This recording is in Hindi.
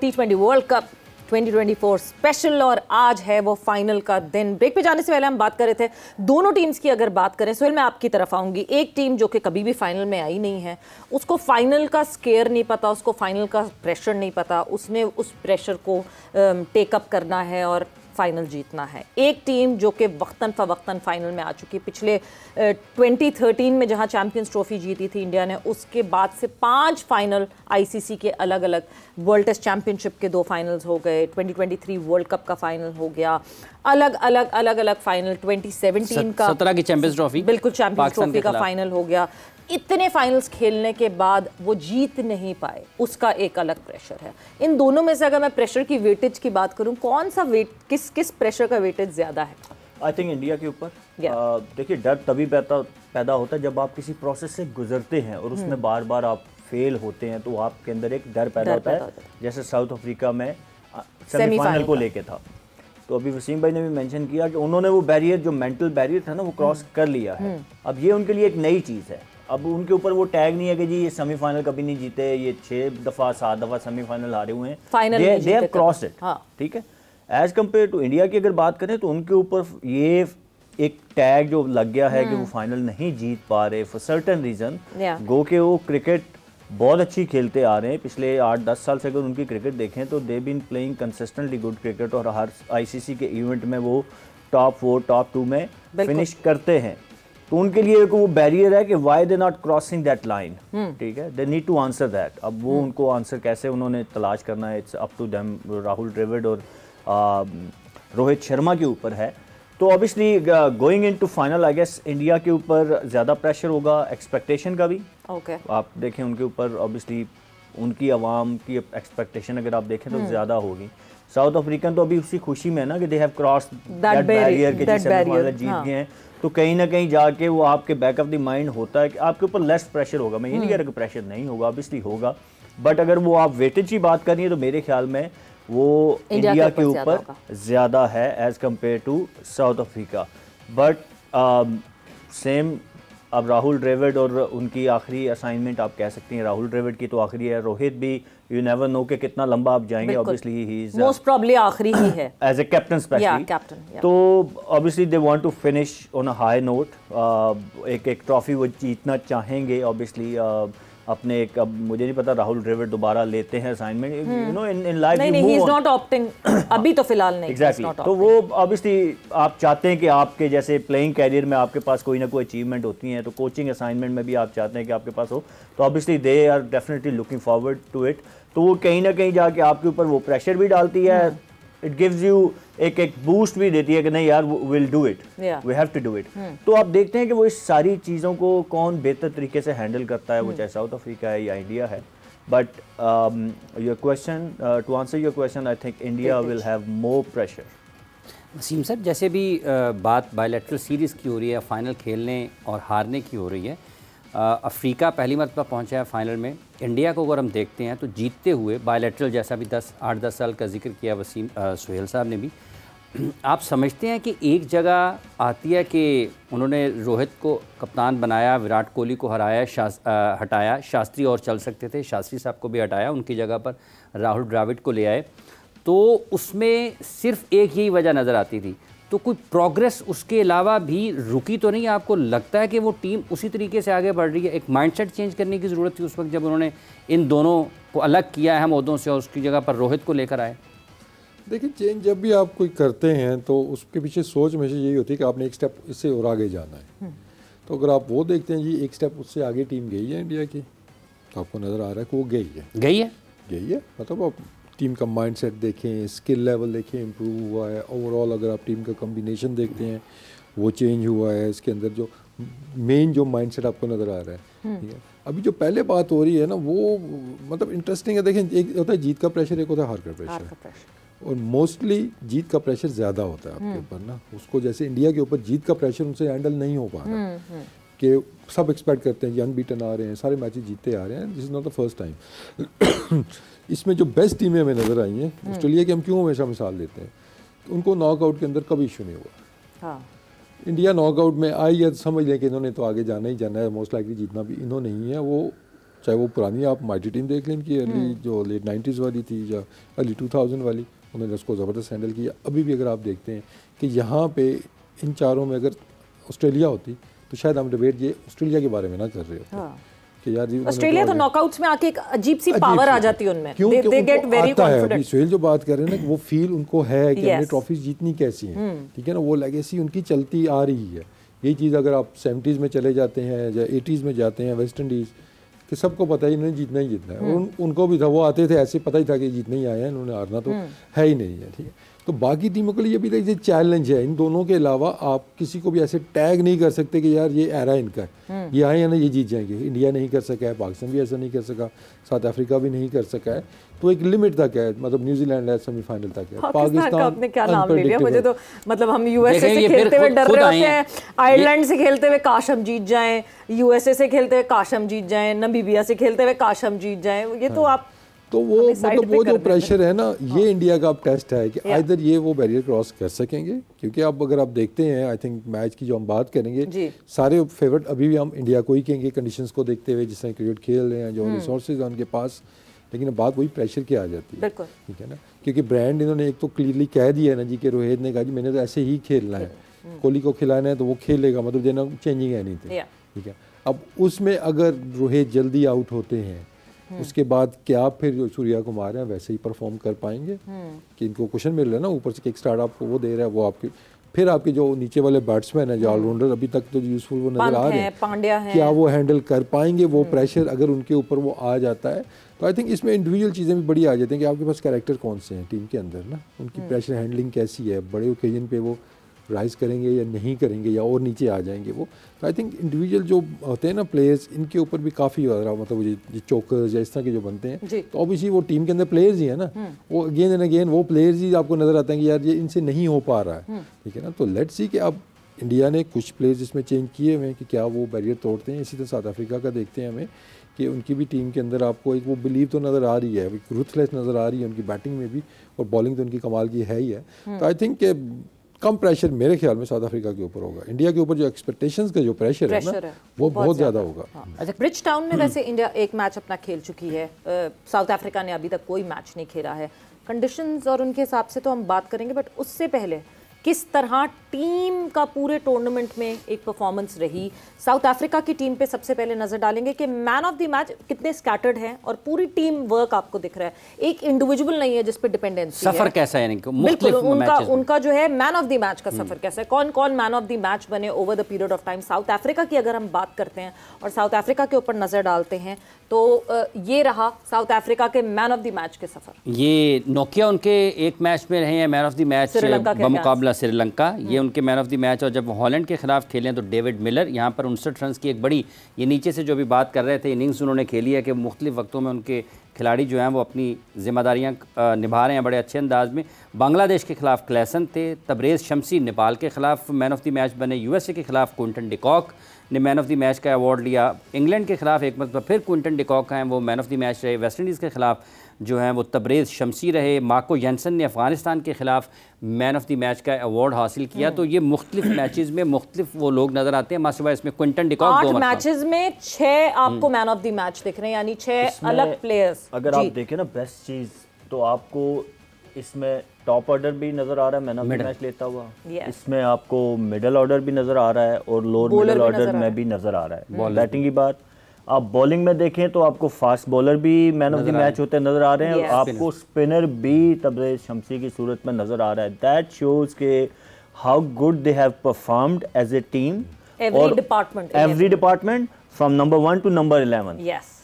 T twenty world cup 2024 special और आज है वो फाइनल का दिन ब्रेक पे जाने से पहले हम बात कर रहे थे दोनों टीम्स की अगर बात करें सोहेल मैं आपकी तरफ आऊँगी एक टीम जो कि कभी भी फाइनल में आई नहीं है उसको फाइनल का स्केयर नहीं पता उसको फाइनल का प्रेशर नहीं पता उसने उस प्रेशर को टेकअप करना है और फाइनल जीतना है एक टीम जो कि वक्ता फ़वक्ता फाइनल में आ चुकी है पिछले ट्वेंटी थर्टीन में जहां चैंपियंस ट्रॉफी जीती थी इंडिया ने उसके बाद से पांच फाइनल आईसीसी के अलग अलग वर्ल्ड टेस्ट चैंपियनशिप के दो फाइनल्स हो गए 2023 वर्ल्ड कप का फाइनल हो गया अलग अलग अलग अलग फाइनल 2017 का सत्रह की चैंपियंस ट्रॉफी बिल्कुल चैंपियंस ट्रॉफी का फाइनल हो गया इतने फाइनल्स खेलने के बाद वो जीत नहीं पाए उसका एक अलग प्रेशर है इन दोनों में से अगर मैं प्रेशर की वेटेज की बात करूं कौन सा वेट किस किस प्रेशर का वेटेज ज़्यादा है आई थिंक इंडिया के ऊपर देखिए डर तभी पैदा पैदा होता है जब आप किसी प्रोसेस से गुजरते हैं और उसमें हम्म। बार बार आप फेल होते हैं तो आपके अंदर एक डर पैदा होता है जैसे साउथ अफ्रीका में सेमीफाइनल को लेके था तो अभी वसीम भाई ने भी मेंशन किया कि उन्होंने वो बैरियर जो मेंटल बैरियर था ना वो क्रॉस हम्म। कर लिया है हम्म। अब ये उनके लिए एक नई चीज़ है अब उनके ऊपर वो टैग नहीं है कि जी ये सेमीफाइनल कभी नहीं जीते ये छह दफ़ा सात दफ़ा सेमीफाइनल हारे हुए हैं दे हैव क्रॉस इट ठीक है एज कम्पेयर टू इंडिया की अगर बात करें तो उनके ऊपर ये एक टैग जो लग गया है कि वो फाइनल हम्म। नहीं जीत पा रहे फॉर सर्टन रीज़न गो के वो क्रिकेट बहुत अच्छी खेलते आ रहे हैं पिछले आठ दस साल से अगर उनकी क्रिकेट देखें तो they been playing consistently good cricket और हर आईसीसी के इवेंट में वो टॉप फोर टॉप टू में फिनिश करते हैं तो उनके लिए वो बैरियर है कि why they not crossing that line ठीक है they need to answer that अब वो hmm. उनको आंसर कैसे उन्होंने तलाश करना है it's up to them Rahul Dravid और रोहित um, शर्मा के ऊपर है तो obviously going into final I guess India के ऊपर ज़्यादा प्रेशर होगा एक्सपेक्टेशन का भी ओके okay. आप देखें उनके ऊपर ऑब्वियसली उनकी आवाम की एक्सपेक्टेशन अगर आप देखें तो hmm. हम्म। ज़्यादा होगी साउथ अफ्रीकन तो अभी उसी खुशी में है ना कि they have cross that barrier के जैसे जीत हाँ। गए हैं तो कहीं ना कहीं जाके वो आपके बैक ऑफ द माइंड होता है कि आपके ऊपर लेस प्रेशर होगा मैं ये नहीं कह रहा कि प्रेशर नहीं होगा ऑब्वियसली होगा बट अगर वो आप वेटेज की बात करिए तो मेरे ख्याल में वो इंडिया, के ऊपर ज़्यादा है as compare to South Africa but same अब राहुल ड्रेविड और उनकी आखिरी असाइनमेंट आप कह सकती हैं राहुल ड्रेविड की तो आखिरी है रोहित भी यू नेवर नो के कितना लंबा आप जाएंगे obviously he is most probably आखिरी ही है एज ए कैप्टन स्पेशली या कैप्टन तो obviously they want to finish on a high note एक एक ट्रॉफी वो जीतना चाहेंगे ऑब्वियसली अपने एक अब मुझे नहीं पता राहुल ड्रेवर दोबारा लेते हैं assignment you know in in life नहीं नहीं नॉट ऑप्टिंग अभी तो फिलहाल नहीं एग्जैक्टली exactly. तो वो ऑब्वियसली आप चाहते हैं कि आपके जैसे प्लेइंग कैरियर में आपके पास कोई ना कोई अचीवमेंट होती है तो कोचिंग असाइनमेंट में भी आप चाहते हैं कि आपके पास हो तो obviously they are definitely looking forward to it तो वो कहीं ना कहीं जाके आपके ऊपर वो प्रेशर भी डालती है हम्म। इट गिव्स यू एक एक बूस्ट भी देती है कि नहीं यार will do it we have to do it तो आप देखते हैं कि वो इस सारी चीज़ों को कौन बेहतर तरीके से हैंडल करता है hmm. वो चाहे साउथ अफ्रीका है या इंडिया है but your question to answer your question I think India will have more pressure Wasim sir जैसे भी uh, बात बायोलेट्रल सीरीज़ की हो रही है फाइनल खेलने और हारने की हो रही है अफ्रीका पहली मरतबा पहुँचा है फाइनल में इंडिया को अगर हम देखते हैं तो जीतते हुए बायोलेट्रल जैसा भी दस आठ दस साल का जिक्र किया वसीम सुहेल साहब ने भी आप समझते हैं कि एक जगह आती है कि उन्होंने रोहित को कप्तान बनाया विराट कोहली को हराया शास, आ, हटाया शास्त्री और चल सकते थे शास्त्री साहब को भी हटाया उनकी जगह पर राहुल द्राविड को ले आए तो उसमें सिर्फ एक ही वजह नज़र आती थी तो कोई प्रोग्रेस उसके अलावा भी रुकी तो नहीं आपको लगता है कि वो टीम उसी तरीके से आगे बढ़ रही है एक माइंडसेट चेंज करने की ज़रूरत थी उस वक्त जब उन्होंने इन दोनों को अलग किया है मोदों से और उसकी जगह पर रोहित को लेकर आए देखिए चेंज जब भी आप कोई करते हैं तो उसके पीछे सोच में से यही होती है कि आपने एक स्टेप इससे और आगे जाना है हम्म। तो अगर आप वो देखते हैं जी एक स्टेप उससे आगे टीम गई है इंडिया की तो आपको नज़र आ रहा है कि वो गई है गई है गई है मतलब आप टीम का माइंडसेट देखें स्किल लेवल देखें इम्प्रूव हुआ है ओवरऑल अगर आप टीम का कम्बिनेशन देखते हैं वो चेंज हुआ है इसके अंदर जो मेन जो माइंडसेट आपको नज़र आ रहा है हम्म। ठीक है अभी जो पहले बात हो रही है ना वो मतलब इंटरेस्टिंग है देखें एक होता है जीत का प्रेशर एक होता है हार का प्रेशर, हार का प्रेशर। और मोस्टली जीत का प्रेशर ज़्यादा होता है आपके हम्म। ऊपर ना उसको जैसे इंडिया के ऊपर जीत का प्रेशर उनसे हैंडल नहीं हो पा रहा हम्म, कि सब एक्सपेक्ट करते हैं यंग बीटन आ रहे हैं सारे मैचेस जीतते आ रहे हैं this is not the first time इसमें जो बेस्ट टीमें हमें नज़र आई हैं हम्म। ऑस्ट्रेलिया की हम क्यों हमेशा मिसाल देते हैं उनको नॉकआउट के अंदर कभी इशू नहीं हुआ हाँ। इंडिया नॉकआउट में आई या समझ लें कि इन्होंने तो आगे जाना ही जाना है मोस्ट लाइकली जीतना भी इन्होंने ही है वो चाहे वो पुरानी आप माइटी टीम देख लें कि अर्ली हम्म। जो लेट नाइन्टीज़ वाली थी या अर्ली टू थाउजेंड वाली उन्होंने उसको ज़बरदस्त हैंडल किया अभी भी अगर आप देखते हैं कि यहाँ पर इन चारों में अगर ऑस्ट्रेलिया होती तो शायद हम डिबेट ये ऑस्ट्रेलिया के बारे में ना कर रहे होते हाँ। कि यार ऑस्ट्रेलिया तो नॉकआउट्स तो में आके एक अजीब सी पावर आ जाती है उनमें क्यों they get very confident Sohail जो बात कर रहे हैं ना वो फील उनको है कि हमने जीतनी कैसी है हम्म। ठीक है ना वो लेगेसी उनकी चलती आ रही है ये चीज़ अगर आप सेवेंटीज़ में चले जाते हैं या एटीज़ में जाते हैं वेस्ट इंडीज़ कि सबको पता ही इन्होंने जीतना ही जीतना है हम्म। उन, उनको भी था वो आते थे ऐसे पता ही था कि जीतना ही आए हैं इन्होंने हारना तो हम्म। है ही नहीं है ठीक है तो बाकी टीमों के लिए अभी तक ये चैलेंज है इन दोनों के अलावा आप किसी को भी ऐसे टैग नहीं कर सकते कि यार ये एरा इनका है हम्म। ये आए या ना ये जीत जाएंगे इंडिया नहीं कर सका है पाकिस्तान भी ऐसा नहीं कर सका साउथ अफ्रीका भी नहीं कर सका है तो एक लिमिट तक है मतलब न्यूजीलैंड है सेमीफाइनल तक है पाकिस्तान क्या नाम ले लिया मुझे तो मतलब हम यूएसए से खेलते हुए डर रहे होते हैं आयरलैंड से खेलते हुए काश हम जीत जाएं यूएसए से खेलते हुए काश हम जीत जाएं नबीबिया से खेलते हुए काश हम जीत जाएं ये तो हाँ। आप तो वो मतलब वो जो प्रेशर है ना हाँ। ये इंडिया का अब टेस्ट है कि इधर ये वो बैरियर क्रॉस कर सकेंगे क्योंकि अब अगर आप देखते हैं आई थिंक मैच की जो हम बात करेंगे सारे फेवरेट अभी भी हम इंडिया को ही कहेंगे कंडीशन को देखते हुए जिस क्रिकेट खेल रहे हैं जो रिसोर्सेज हम्म। हैं उनके पास लेकिन बात वही प्रेशर की आ जाती है ठीक है ना क्योंकि ब्रांड इन्होंने एक तो क्लियरली कह दिया है ना जी कि रोहित ने कहा जी मैंने तो ऐसे ही खेलना है हम्म। कोहली को खिलाना है तो वो खेलेगा मतलब देना चेंजिंग है नहीं ठीक है अब उसमें अगर रोहित जल्दी आउट होते हैं हम्म। उसके बाद क्या फिर जो सूर्या कुमार हैं वैसे ही परफॉर्म कर पाएंगे हम्म। कि इनको क्वेश्चन मिल रहा है ना ऊपर से एक स्टार्ट आपको वो दे रहा है वो आपके फिर आपके जो नीचे वाले बैट्समैन हैं जो ऑलराउंडर हम्म। अभी तक तो यूजफुल वो नजर आ रहे हैं हैं क्या वो हैंडल कर पाएंगे वो प्रेशर अगर उनके ऊपर वो आ जाता है तो आई थिंक इसमें इंडिविजुअल चीज़ें भी बड़ी आ जाती हैं कि आपके पास कैरेक्टर कौन से हैं टीम के अंदर ना उनकी प्रेशर हैंडलिंग कैसी है बड़े ओकेजन पे वो राइज करेंगे या नहीं करेंगे या और नीचे आ जाएंगे वो तो आई थिंक इंडिविजुअल जो होते हैं ना प्लेयर्स इनके ऊपर भी काफ़ी मतलब ये चौकर्स या इस तरह के जो बनते हैं तो ऑब्वियसली वो टीम के अंदर प्लेयर्स ही है ना हम्म। वो अगेन एंड अगेन वो प्लेयर्स ही आपको नज़र आते हैं कि यार ये इनसे नहीं हो पा रहा है हम्म। ठीक है ना तो लेट्स सी कि अब इंडिया ने कुछ प्लेयर्स इसमें चेंज किए हुए हैं कि क्या वो बैरियर तोड़ते हैं इसी तरह साउथ अफ्रीका का देखते हैं हमें कि उनकी भी टीम के अंदर आपको एक वो बिलीव तो नज़र आ रही है एक रुथलेस नज़र आ रही है उनकी बैटिंग में भी और बॉलिंग तो उनकी कमाल की है ही है हम्म। तो आई थिंक कम प्रेशर मेरे ख्याल में साउथ अफ्रीका के ऊपर होगा इंडिया के ऊपर जो एक्सपेक्टेशन का जो प्रेशर, प्रेशर है ना है। वो बहुत ज़्यादा होगा हाँ। अच्छा ब्रिज टाउन में वैसे इंडिया एक मैच अपना खेल चुकी है साउथ अफ्रीका ने अभी तक कोई मैच नहीं खेला है कंडीशंस और उनके हिसाब से तो हम बात करेंगे बट उससे पहले किस तरह टीम का पूरे टूर्नामेंट में एक परफॉर्मेंस रही साउथ अफ्रीका की टीम पे सबसे पहले नज़र डालेंगे कि मैन ऑफ द मैच कितने स्कैटर्ड हैं और पूरी टीम वर्क आपको दिख रहा है एक इंडिविजुअल नहीं है जिस पे सफर है। कैसा है बिल्कुल उनका उनका जो है मैन ऑफ द मैच का हम्म। सफर कैसा है कौन कौन मैन ऑफ द मैच बने over the period of time South Africa की अगर हम बात करते हैं और साउथ अफ्रीका के ऊपर नज़र डालते हैं तो ये रहा साउथ अफ्रीका के मैन ऑफ द मैच के सफर ये नोकिया उनके एक मैच में रहे हैं मैन ऑफ द मैच मुकाबला मामला श्रीलंका ये हाँ। उनके मैन ऑफ द मैच और जब हॉलैंड के खिलाफ खेलें तो डेविड मिलर यहाँ पर उनसठ रन की एक बड़ी ये नीचे से जो भी बात कर रहे थे इनिंग्स उन्होंने खेली है कि मुख्तलिफ वक्तों में उनके खिलाड़ी जो हैं वो अपनी जिम्मेदारियाँ निभा रहे हैं बड़े अच्छे अंदाज में बांग्लादेश के खिलाफ क्लैसन थे तबरेज़ शमसी नेपाल के खिलाफ मैन ऑफ द मैच बने यूएसए के खिलाफ कोंटन डिकॉक ने मैन ऑफ द मैच का अवार्ड लिया इंग्लैंड के खिलाफ एक मतलब फिर क्विंटन डिकॉक हैं वो मैन ऑफ द मैच रहे वेस्ट इंडीज़ के खिलाफ जो हैं वो तब्रेज़ शमसी रहे माको यनसन ने अफ़गानिस्तान के ख़िलाफ़ मैन ऑफ द मैच का अवार्ड हासिल किया हम्म। तो ये मुख्तलिफ मैच में मुख्तलिफ वो लोग नज़र आते हैं मासूबा इसमें क्विंटन डिकॉक दो मैचेस में छः आपको हम्म। मैन ऑफ द मैच दिख रहे हैं यानी छः अलग प्लेयर्स अगर आप देखें ना बेस्ट चीज़ तो आपको इसमें टॉप ऑर्डर भी नजर आ रहा है मैंने मैच लेता हुआ yes. इसमें आपको मिडल ऑर्डर भी नजर आ रहा है और लोअर मिडल ऑर्डर में भी नजर आ रहा है बैटिंग की बात आप बॉलिंग में देखें तो आपको फास्ट बॉलर भी मैन ऑफ द मैच होते नज़र आ रहे हैं yes. आपको स्पिनर भी तब्रेज शमसी की सूरत में नज़र आ रहा है दैट शोज़ के how good they have performed as a team every department every department from number one to number eleven yes